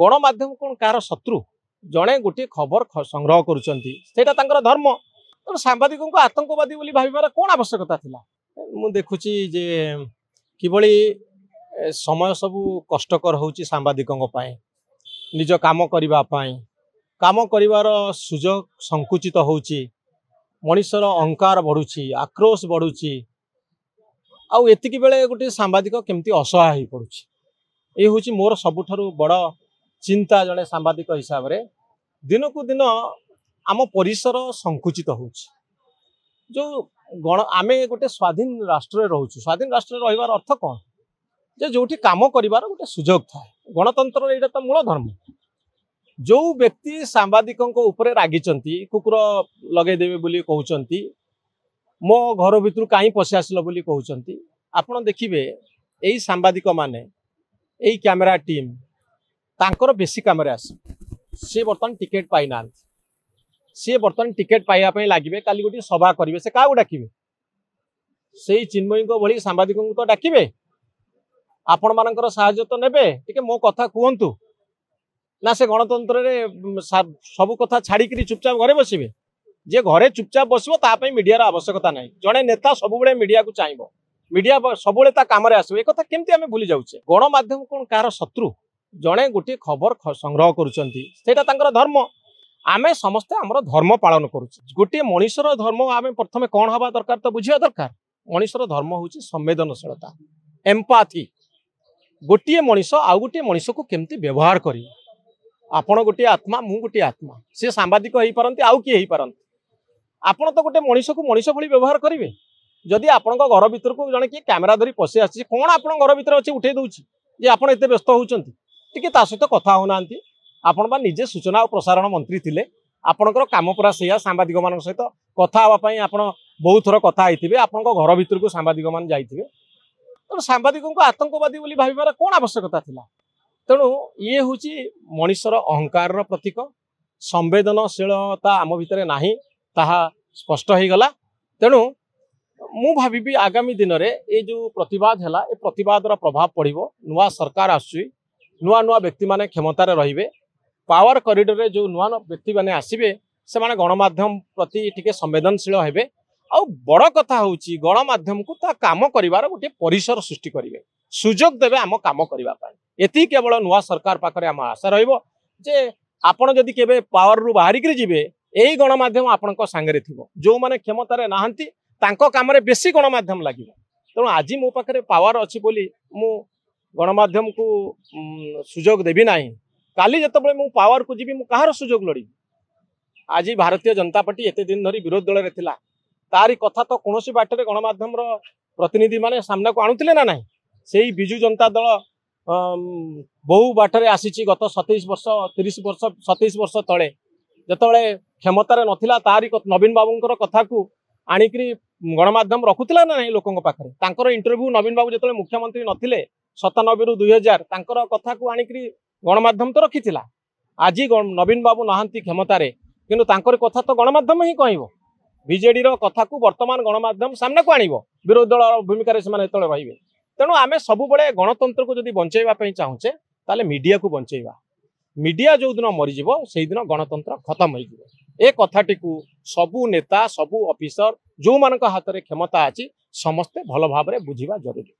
ଗଣମାଧ୍ୟମ କ'ଣ କାହାର ଶତ୍ରୁ ଜଣେ ଗୋଟିଏ ଖବର ସଂଗ୍ରହ କରୁଛନ୍ତି ସେଇଟା ତାଙ୍କର ଧର୍ମ ତେଣୁ ସାମ୍ବାଦିକଙ୍କୁ ଆତଙ୍କବାଦୀ ବୋଲି ଭାବିବାର କ'ଣ ଆବଶ୍ୟକତା ଥିଲା ମୁଁ ଦେଖୁଛି ଯେ କିଭଳି ସମୟ ସବୁ କଷ୍ଟକର ହେଉଛି ସାମ୍ବାଦିକଙ୍କ ପାଇଁ ନିଜ କାମ କରିବା ପାଇଁ କାମ କରିବାର ସୁଯୋଗ ସଂକୁଚିତ ହେଉଛି ମଣିଷର ଅଙ୍କାର ବଢ଼ୁଛି ଆକ୍ରୋଶ ବଢ଼ୁଛି ଆଉ ଏତିକି ବେଳେ ଗୋଟିଏ ସାମ୍ବାଦିକ କେମିତି ଅସହାୟ ହୋଇପଡ଼ୁଛି ଏ ହେଉଛି ମୋର ସବୁଠାରୁ ବଡ଼ ଚିନ୍ତା ଜଣେ ସାମ୍ବାଦିକ ହିସାବରେ ଦିନକୁ ଦିନ ଆମ ପରିସର ସଙ୍କୁଚିତ ହେଉଛି ଯେଉଁ ଗଣ ଆମେ ଗୋଟେ ସ୍ୱାଧୀନ ରାଷ୍ଟ୍ରରେ ରହୁଛୁ ସ୍ୱାଧୀନ ରାଷ୍ଟ୍ରରେ ରହିବାର ଅର୍ଥ କ'ଣ ଯେ ଯେଉଁଠି କାମ କରିବାର ଗୋଟେ ସୁଯୋଗ ଥାଏ ଗଣତନ୍ତ୍ରର ଏଇଟା ତ ମୂଳ ଧର୍ମ ଯେଉଁ ବ୍ୟକ୍ତି ସାମ୍ବାଦିକଙ୍କ ଉପରେ ରାଗିଛନ୍ତି କୁକୁର ଲଗେଇଦେବେ ବୋଲି କହୁଛନ୍ତି ମୋ ଘର ଭିତରୁ କାହିଁ ପଶି ଆସିଲ ବୋଲି କହୁଛନ୍ତି ଆପଣ ଦେଖିବେ ଏଇ ସାମ୍ବାଦିକମାନେ ଏଇ କ୍ୟାମେରା ଟିମ୍ ତାଙ୍କର ବେଶୀ କାମରେ ଆସେ ସିଏ ବର୍ତ୍ତମାନ ଟିକେଟ୍ ପାଇନାହାନ୍ତି ସିଏ ବର୍ତ୍ତମାନ ଟିକେଟ୍ ପାଇବା ପାଇଁ ଲାଗିବେ କାଲି ଗୋଟିଏ ସଭା କରିବେ ସେ କାହାକୁ ଡାକିବେ ସେଇ ଚିନ୍ମୟୀଙ୍କ ଭଳି ସାମ୍ବାଦିକଙ୍କୁ ତ ଡାକିବେ ଆପଣମାନଙ୍କର ସାହାଯ୍ୟ ତ ନେବେ ଟିକେ ମୋ କଥା କୁହନ୍ତୁ ନା ସେ ଗଣତନ୍ତ୍ରରେ ସବୁ କଥା ଛାଡ଼ିକିରି ଚୁପଚାପ ଘରେ ବସିବେ ଯିଏ ଘରେ ଚୁପଚାପ ବସିବ ତା ପାଇଁ ମିଡ଼ିଆର ଆବଶ୍ୟକତା ନାହିଁ ଜଣେ ନେତା ସବୁବେଳେ ମିଡ଼ିଆକୁ ଚାହିଁବ ମିଡ଼ିଆ ସବୁବେଳେ ତା କାମରେ ଆସିବ ଏ କଥା କେମିତି ଆମେ ଭୁଲି ଯାଉଛେ ଗଣମାଧ୍ୟମ କ'ଣ କାହାର ଶତ୍ରୁ ଜଣେ ଗୋଟିଏ ଖବର ସଂଗ୍ରହ କରୁଛନ୍ତି ସେଇଟା ତାଙ୍କର ଧର୍ମ ଆମେ ସମସ୍ତେ ଆମର ଧର୍ମ ପାଳନ କରୁଛୁ ଗୋଟିଏ ମଣିଷର ଧର୍ମ ଆମେ ପ୍ରଥମେ କ'ଣ ହେବା ଦରକାର ତ ବୁଝିବା ଦରକାର ମଣିଷର ଧର୍ମ ହେଉଛି ସମ୍ବେଦନଶୀଳତା ଏମ୍ପାଥି ଗୋଟିଏ ମଣିଷ ଆଉ ଗୋଟିଏ ମଣିଷକୁ କେମିତି ବ୍ୟବହାର କରିବ ଆପଣ ଗୋଟିଏ ଆତ୍ମା ମୁଁ ଗୋଟିଏ ଆତ୍ମା ସିଏ ସାମ୍ବାଦିକ ହେଇପାରନ୍ତି ଆଉ କିଏ ହେଇପାରନ୍ତି ଆପଣ ତ ଗୋଟେ ମଣିଷକୁ ମଣିଷ ଭଳି ବ୍ୟବହାର କରିବେ ଯଦି ଆପଣଙ୍କ ଘର ଭିତରକୁ ଜଣେ କିଏ କ୍ୟାମେରା ଧରି ପଶି ଆସିଛି କ'ଣ ଆପଣଙ୍କ ଘର ଭିତରେ ଅଛି ଉଠେଇ ଦେଉଛି ଯେ ଆପଣ ଏତେ ବ୍ୟସ୍ତ ହେଉଛନ୍ତି ଟିକେ ତା ସହିତ କଥା ହେଉନାହାନ୍ତି ଆପଣ ବା ନିଜେ ସୂଚନା ଓ ପ୍ରସାରଣ ମନ୍ତ୍ରୀ ଥିଲେ ଆପଣଙ୍କର କାମ ପୁରା ସେଇଆ ସାମ୍ବାଦିକମାନଙ୍କ ସହିତ କଥା ହେବା ପାଇଁ ଆପଣ ବହୁତ ଥର କଥା ହେଇଥିବେ ଆପଣଙ୍କ ଘର ଭିତରକୁ ସାମ୍ବାଦିକମାନେ ଯାଇଥିବେ ତେଣୁ ସାମ୍ବାଦିକଙ୍କୁ ଆତଙ୍କବାଦୀ ବୋଲି ଭାବିବାର କ'ଣ ଆବଶ୍ୟକତା ଥିଲା ତେଣୁ ଇଏ ହେଉଛି ମଣିଷର ଅହଙ୍କାରର ପ୍ରତୀକ ସମ୍ବେଦନଶୀଳତା ଆମ ଭିତରେ ନାହିଁ ତାହା ସ୍ପଷ୍ଟ ହେଇଗଲା ତେଣୁ ମୁଁ ଭାବିବି ଆଗାମୀ ଦିନରେ ଏ ଯେଉଁ ପ୍ରତିବାଦ ହେଲା ଏ ପ୍ରତିବାଦର ପ୍ରଭାବ ପଡ଼ିବ ନୂଆ ସରକାର ଆସୁଛି ନୂଆ ନୂଆ ବ୍ୟକ୍ତିମାନେ କ୍ଷମତାରେ ରହିବେ ପାୱାର କରିଡରରେ ଯେଉଁ ନୂଆ ନୂଆ ବ୍ୟକ୍ତିମାନେ ଆସିବେ ସେମାନେ ଗଣମାଧ୍ୟମ ପ୍ରତି ଟିକେ ସମ୍ବେଦନଶୀଳ ହେବେ ଆଉ ବଡ଼ କଥା ହେଉଛି ଗଣମାଧ୍ୟମକୁ ତା କାମ କରିବାର ଗୋଟିଏ ପରିସର ସୃଷ୍ଟି କରିବେ ସୁଯୋଗ ଦେବେ ଆମ କାମ କରିବା ପାଇଁ ଏତିକି କେବଳ ନୂଆ ସରକାର ପାଖରେ ଆମ ଆଶା ରହିବ ଯେ ଆପଣ ଯଦି କେବେ ପାୱାରରୁ ବାହାରିକିରି ଯିବେ ଏଇ ଗଣମାଧ୍ୟମ ଆପଣଙ୍କ ସାଙ୍ଗରେ ଥିବ ଯେଉଁମାନେ କ୍ଷମତାରେ ନାହାନ୍ତି ତାଙ୍କ କାମରେ ବେଶୀ ଗଣମାଧ୍ୟମ ଲାଗିବ ତେଣୁ ଆଜି ମୋ ପାଖରେ ପାୱାର ଅଛି ବୋଲି ମୁଁ गणमाधम सुझो देबिना कि जति म पावारको जिरो सुजोग लड़ी आज भारतीय जनता पार्टी पर्टी एतेदिन धरि विरोधी दलले थाहा कथा तो त किसिम बाटो गणमाम प्रतिनिधि को सामनाको ना नै सही विजु जनता दल बहु बाटले आसि गत सतैस वर्ष वर्ष सतैस वर्ष तमतार नला तारि नवीन बाबु कथा आण कि गणमाम रुला लोक इंटरव्यू नवीन बाबू जति मुख्यमंत्री नै ସତାନବେରୁ ଦୁଇ ହଜାର ତାଙ୍କର କଥାକୁ ଆଣିକରି ଗଣମାଧ୍ୟମ ତ ରଖିଥିଲା ଆଜି ନବୀନ ବାବୁ ନାହାନ୍ତି କ୍ଷମତାରେ କିନ୍ତୁ ତାଙ୍କର କଥା ତ ଗଣମାଧ୍ୟମ ହିଁ କହିବ ବିଜେଡ଼ିର କଥାକୁ ବର୍ତ୍ତମାନ ଗଣମାଧ୍ୟମ ସାମ୍ନାକୁ ଆଣିବ ବିରୋଧୀ ଦଳ ଭୂମିକାରେ ସେମାନେ ଯେତେବେଳେ ରହିବେ ତେଣୁ ଆମେ ସବୁବେଳେ ଗଣତନ୍ତ୍ରକୁ ଯଦି ବଞ୍ଚାଇବା ପାଇଁ ଚାହୁଁଛେ ତାହେଲେ ମିଡ଼ିଆକୁ ବଞ୍ଚାଇବା ମିଡ଼ିଆ ଯେଉଁଦିନ ମରିଯିବ ସେହିଦିନ ଗଣତନ୍ତ୍ର ଖତମ ହୋଇଯିବ ଏ କଥାଟିକୁ ସବୁ ନେତା ସବୁ ଅଫିସର ଯେଉଁମାନଙ୍କ ହାତରେ କ୍ଷମତା ଅଛି ସମସ୍ତେ ଭଲ ଭାବରେ ବୁଝିବା ଜରୁରୀ